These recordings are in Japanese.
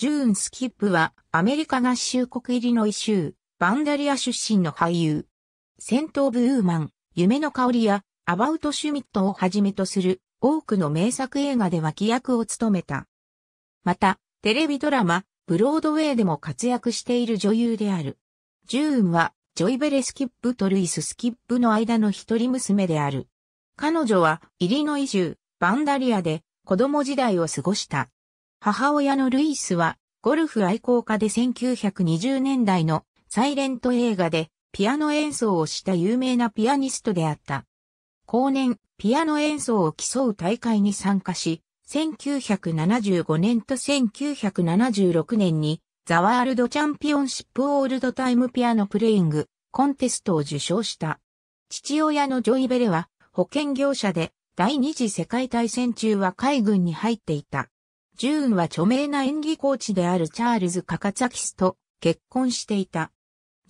ジューン・スキップは、アメリカ合衆国イリノイ州、バンダリア出身の俳優。戦闘ブーマン、夢の香りや、アバウト・シュミットをはじめとする、多くの名作映画で脇役を務めた。また、テレビドラマ、ブロードウェイでも活躍している女優である。ジューンは、ジョイベレ・スキップとルイス・スキップの間の一人娘である。彼女は、イリノイ州、バンダリアで、子供時代を過ごした。母親のルイスは、ゴルフ愛好家で1920年代のサイレント映画でピアノ演奏をした有名なピアニストであった。後年、ピアノ演奏を競う大会に参加し、1975年と1976年にザワールドチャンピオンシップオールドタイムピアノプレイングコンテストを受賞した。父親のジョイベレは保険業者で第二次世界大戦中は海軍に入っていた。ジューンは著名な演技コーチであるチャールズ・カカツァキスと結婚していた。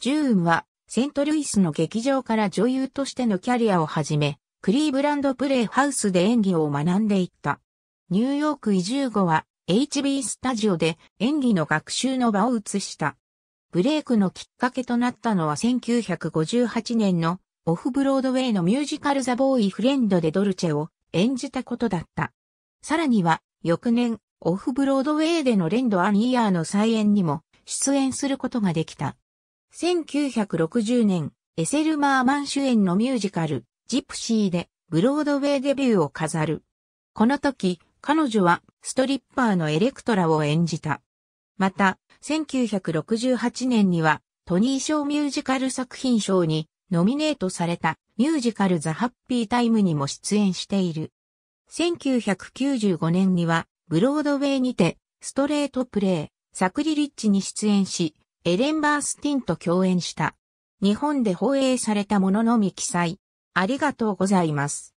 ジューンはセントルイスの劇場から女優としてのキャリアをはじめ、クリーブランドプレイハウスで演技を学んでいった。ニューヨーク移住後は HB スタジオで演技の学習の場を移した。ブレイクのきっかけとなったのは1958年のオフブロードウェイのミュージカルザ・ボーイ・フレンドでドルチェを演じたことだった。さらには翌年オフブロードウェイでのレンド・アン・イヤーの再演にも出演することができた。1960年、エセル・マーマン主演のミュージカル、ジプシーでブロードウェイデビューを飾る。この時、彼女はストリッパーのエレクトラを演じた。また、1968年にはトニー賞ミュージカル作品賞にノミネートされたミュージカルザ・ハッピータイムにも出演している。1995年にはブロードウェイにて、ストレートプレイ、サクリリッチに出演し、エレン・バースティンと共演した。日本で放映されたもののみ記載。ありがとうございます。